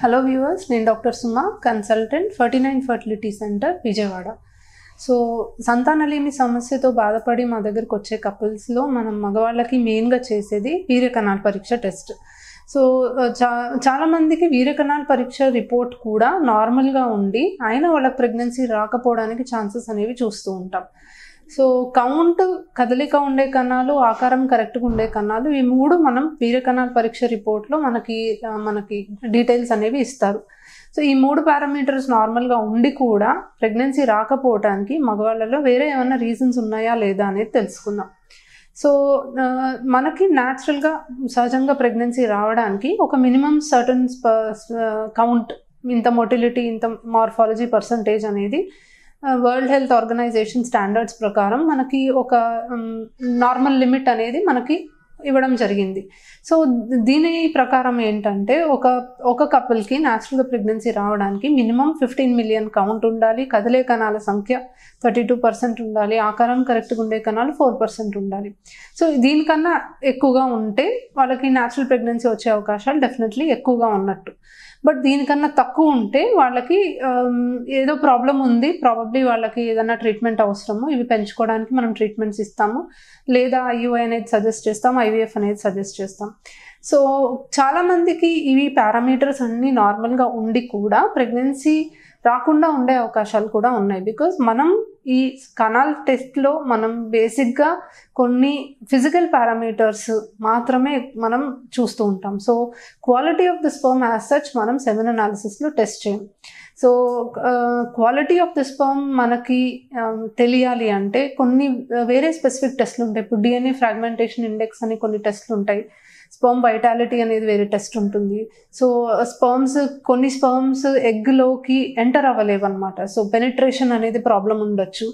hello viewers నేను doctor Suma consultant Ferty nine fertility centre Vijayawada so సంతానలేమి సమస్యతో బాధపడి మా దగ్గరకు వచ్చే కపుల్స్లో మనం మగవాళ్ళకి మెయిన్గా చేసేది వీర్యకణాల పరీక్ష టెస్ట్ సో చా చాలామందికి వీర్యకణాల పరీక్ష రిపోర్ట్ కూడా నార్మల్గా ఉండి అయినా వాళ్ళకి ప్రెగ్నెన్సీ రాకపోవడానికి ఛాన్సెస్ అనేవి చూస్తూ ఉంటాం సో కౌంట్ కదలిక ఉండే కణాలు ఆకారం కరెక్ట్గా ఉండే కణాలు ఈ మూడు మనం వీరకణాల పరీక్ష రిపోర్ట్లో మనకి మనకి డీటెయిల్స్ అనేవి ఇస్తారు సో ఈ మూడు పారామీటర్స్ నార్మల్గా ఉండి కూడా ప్రెగ్నెన్సీ రాకపోవడానికి మగవాళ్ళలో వేరే ఏమైనా రీజన్స్ ఉన్నాయా లేదా అనేది తెలుసుకుందాం సో మనకి న్యాచురల్గా సహజంగా ప్రెగ్నెన్సీ రావడానికి ఒక మినిమం సర్టన్ కౌంట్ ఇంత మొటిలిటీ ఇంత మార్ఫాలజీ పర్సంటేజ్ అనేది వరల్డ్ హెల్త్ ఆర్గనైజేషన్ స్టాండర్డ్స్ ప్రకారం మనకి ఒక నార్మల్ లిమిట్ అనేది మనకి ఇవ్వడం జరిగింది సో దీని ప్రకారం ఏంటంటే ఒక ఒక కపుల్కి న్యాచురల్ ప్రెగ్నెన్సీ రావడానికి మినిమం ఫిఫ్టీన్ మిలియన్ కౌంట్ ఉండాలి కదిలే కణాల సంఖ్య థర్టీ టూ పర్సెంట్ ఉండాలి ఆకారం కరెక్ట్గా ఉండే కణాలు ఫోర్ పర్సెంట్ ఉండాలి సో దీనికన్నా ఎక్కువగా ఉంటే వాళ్ళకి న్యాచురల్ ప్రెగ్నెన్సీ వచ్చే అవకాశాలు డెఫినెట్లీ ఎక్కువగా ఉన్నట్టు బట్ దీనికన్నా తక్కువ ఉంటే వాళ్ళకి ఏదో ప్రాబ్లం ఉంది ప్రాబబ్లీ వాళ్ళకి ఏదైనా ట్రీట్మెంట్ అవసరము ఇవి పెంచుకోవడానికి మనం ట్రీట్మెంట్స్ ఇస్తాము లేదా ఐయుఐ అనేది సజెస్ట్ చేస్తాం ఐవీఎఫ్ అనేది సజెస్ట్ చేస్తాం సో చాలామందికి ఇవి పారామీటర్స్ అన్నీ నార్మల్గా ఉండి కూడా ప్రెగ్నెన్సీ రాకుండా ఉండే అవకాశాలు కూడా ఉన్నాయి బికాజ్ మనం ఈ కణాల్ టెస్ట్లో మనం బేసిక్గా కొన్ని ఫిజికల్ పారామీటర్స్ మాత్రమే మనం చూస్తూ ఉంటాం so quality of the sperm as such మనం సెమిన్ అనాలిసిస్లో టెస్ట్ చేయం so quality of the sperm మనకి తెలియాలి అంటే కొన్ని వేరే స్పెసిఫిక్ టెస్ట్లు ఉంటాయి ఇప్పుడు డిఎన్ఏ ఫ్రాగ్మెంటేషన్ ఇండెక్స్ అని కొన్ని టెస్ట్లు ఉంటాయి స్పర్మ్ వైటాలిటీ అనేది వేరే టెస్ట్ ఉంటుంది సో స్పర్మ్స్ uh, కొన్ని స్పర్మ్స్ ఎగ్లోకి ఎంటర్ అవ్వలేవు అనమాట సో పెనిట్రేషన్ అనేది ప్రాబ్లం ఉండొచ్చు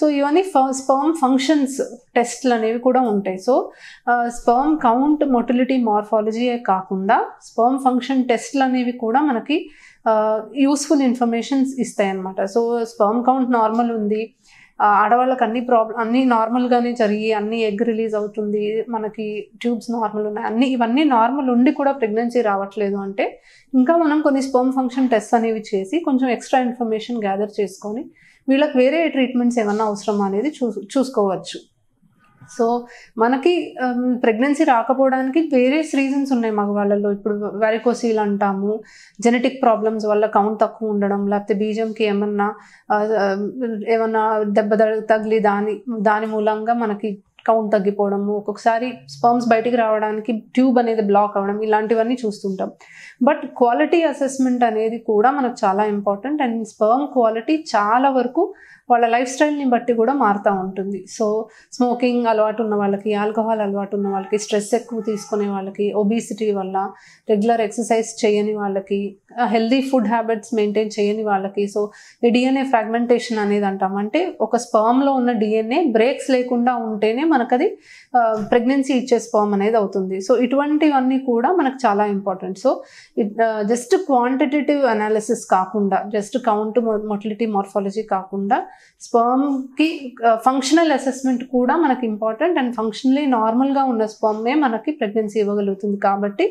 సో ఇవన్నీ స్పర్మ్ ఫంక్షన్స్ టెస్ట్లు అనేవి కూడా ఉంటాయి సో స్పర్మ్ కౌంట్ మొటిలిటీ మార్ఫాలజీయే కాకుండా స్పర్మ్ ఫంక్షన్ టెస్ట్లు అనేవి కూడా మనకి యూస్ఫుల్ ఇన్ఫర్మేషన్స్ ఇస్తాయి అనమాట సో స్పర్మ్ కౌంట్ నార్మల్ ఉంది ఆడవాళ్ళకి అన్ని ప్రాబ్లం అన్ని నార్మల్గానే జరిగి అన్ని ఎగ్ రిలీజ్ అవుతుంది మనకి ట్యూబ్స్ నార్మల్ ఉన్నాయి అన్ని ఇవన్నీ నార్మల్ ఉండి కూడా ప్రెగ్నెన్సీ రావట్లేదు అంటే ఇంకా మనం కొన్ని స్పోమ్ ఫంక్షన్ టెస్ట్ అనేవి చేసి కొంచెం ఎక్స్ట్రా ఇన్ఫర్మేషన్ గ్యాదర్ చేసుకొని వీళ్ళకి వేరే ట్రీట్మెంట్స్ ఏమన్నా అవసరమా అనేది చూ చూసుకోవచ్చు సో మనకి ప్రెగ్నెన్సీ రాకపోవడానికి వేరియస్ రీజన్స్ ఉన్నాయి మగవాళ్ళలో ఇప్పుడు వెరికోసీలు అంటాము జెనెటిక్ ప్రాబ్లమ్స్ వల్ల కౌంట్ తక్కువ ఉండడం లేకపోతే బీజంకి ఏమన్నా ఏమన్నా దెబ్బ తగిలి దాని దాని మూలంగా మనకి కౌంట్ తగ్గిపోవడము ఒక్కొక్కసారి స్పర్మ్స్ బయటికి రావడానికి ట్యూబ్ అనేది బ్లాక్ అవ్వడం ఇలాంటివన్నీ చూస్తుంటాం బట్ క్వాలిటీ అసెస్మెంట్ అనేది కూడా మనకు చాలా ఇంపార్టెంట్ అండ్ స్పర్మ్ క్వాలిటీ చాలా వరకు వాళ్ళ లైఫ్ స్టైల్ని బట్టి కూడా మారుతూ ఉంటుంది సో స్మోకింగ్ అలవాటు ఉన్న వాళ్ళకి ఆల్కహాల్ అలవాటు ఉన్న వాళ్ళకి స్ట్రెస్ ఎక్కువ తీసుకునే వాళ్ళకి ఒబీసిటీ వల్ల రెగ్యులర్ ఎక్సర్సైజ్ చేయని వాళ్ళకి హెల్దీ ఫుడ్ హ్యాబిట్స్ మెయింటైన్ చేయని వాళ్ళకి సో ఈ డిఎన్ఏ ఫ్రాగ్మెంటేషన్ అనేది అంటాం అంటే ఒక స్పర్మ్లో ఉన్న డిఎన్ఏ బ్రేక్స్ లేకుండా ఉంటేనే మనకది ప్రెగ్నెన్సీ ఇచ్చే స్పర్మ్ అనేది అవుతుంది సో ఇటువంటివన్నీ కూడా మనకు చాలా important so just quantitative analysis కాకుండా జస్ట్ కౌంట్ మొటిలిటీ మార్ఫాలజీ కాకుండా స్పర్మ్కి ఫంక్షనల్ అసెస్మెంట్ కూడా మనకి ఇంపార్టెంట్ అండ్ ఫంక్షనలీ నార్మల్గా ఉన్న స్పర్మ్నే మనకి ప్రెగ్నెన్సీ ఇవ్వగలుగుతుంది కాబట్టి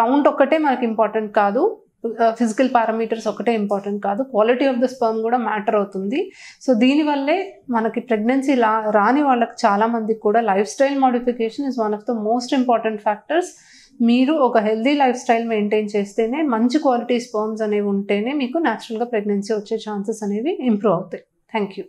కౌంట్ ఒక్కటే మనకి ఇంపార్టెంట్ కాదు ఫిజికల్ పారామీటర్స్ ఒకటే ఇంపార్టెంట్ కాదు క్వాలిటీ ఆఫ్ ద స్పర్మ్ కూడా మ్యాటర్ అవుతుంది సో దీనివల్లే మనకి ప్రెగ్నెన్సీ లా రాని వాళ్ళకి చాలామందికి కూడా lifestyle modification is one of the most important factors మీరు ఒక హెల్దీ లైఫ్ స్టైల్ మెయింటైన్ చేస్తేనే మంచి క్వాలిటీ స్పర్మ్స్ అనేవి ఉంటేనే మీకు న్యాచురల్గా ప్రెగ్నెన్సీ వచ్చే ఛాన్సెస్ అనేవి ఇంప్రూవ్ అవుతాయి థ్యాంక్ యూ